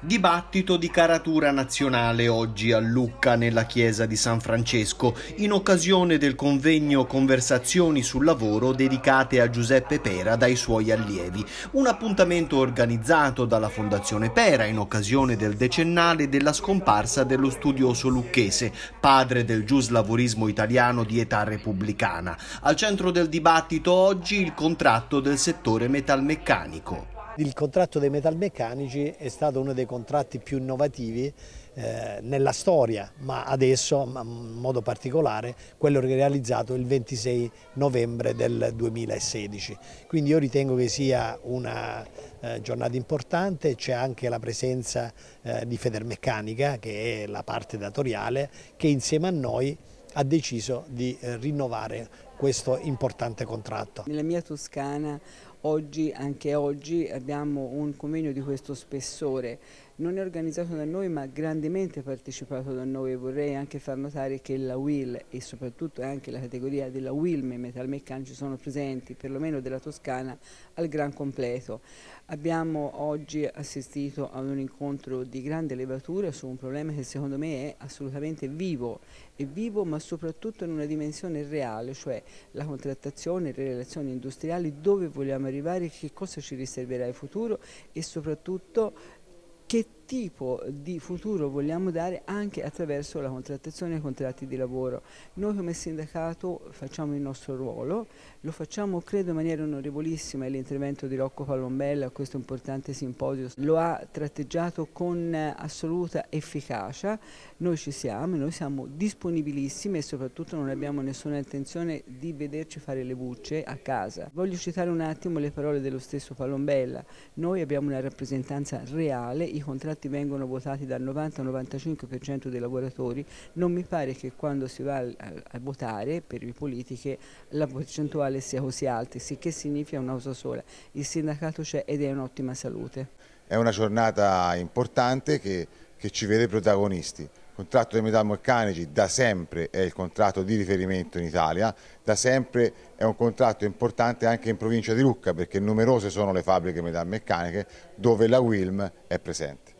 Dibattito di caratura nazionale oggi a Lucca nella chiesa di San Francesco in occasione del convegno Conversazioni sul lavoro dedicate a Giuseppe Pera dai suoi allievi, un appuntamento organizzato dalla Fondazione Pera in occasione del decennale della scomparsa dello studioso lucchese, padre del giuslavorismo italiano di età repubblicana. Al centro del dibattito oggi il contratto del settore metalmeccanico. Il contratto dei metalmeccanici è stato uno dei contratti più innovativi eh, nella storia, ma adesso, in modo particolare, quello realizzato il 26 novembre del 2016. Quindi io ritengo che sia una eh, giornata importante, c'è anche la presenza eh, di Federmeccanica, che è la parte datoriale, che insieme a noi ha deciso di rinnovare questo importante contratto. Nella mia Toscana Oggi, anche oggi, abbiamo un convegno di questo spessore non è organizzato da noi ma grandemente partecipato da noi e vorrei anche far notare che la WIL e soprattutto anche la categoria della WILM e metalmeccanici sono presenti, perlomeno della Toscana, al gran completo. Abbiamo oggi assistito ad un incontro di grande levatura su un problema che secondo me è assolutamente vivo, è vivo ma soprattutto in una dimensione reale, cioè la contrattazione, le relazioni industriali, dove vogliamo arrivare, che cosa ci riserverà il futuro e soprattutto tipo di futuro vogliamo dare anche attraverso la contrattazione e i contratti di lavoro. Noi come sindacato facciamo il nostro ruolo, lo facciamo credo in maniera onorevolissima e l'intervento di Rocco Palombella a questo importante simposio lo ha tratteggiato con assoluta efficacia, noi ci siamo, noi siamo disponibilissimi e soprattutto non abbiamo nessuna intenzione di vederci fare le bucce a casa. Voglio citare un attimo le parole dello stesso Palombella, noi abbiamo una rappresentanza reale, i contratti contratti vengono votati dal 90-95% dei lavoratori, non mi pare che quando si va a, votare per le politiche la percentuale sia così alta, sì che significa una cosa sola, il sindacato c'è ed è un'ottima salute. È una giornata importante che, che ci vede protagonisti. Il contratto dei metalmeccanici da sempre è il contratto di riferimento in Italia, da sempre è un contratto importante anche in provincia di Lucca perché numerose sono le fabbriche metalmeccaniche dove la Wilm è presente.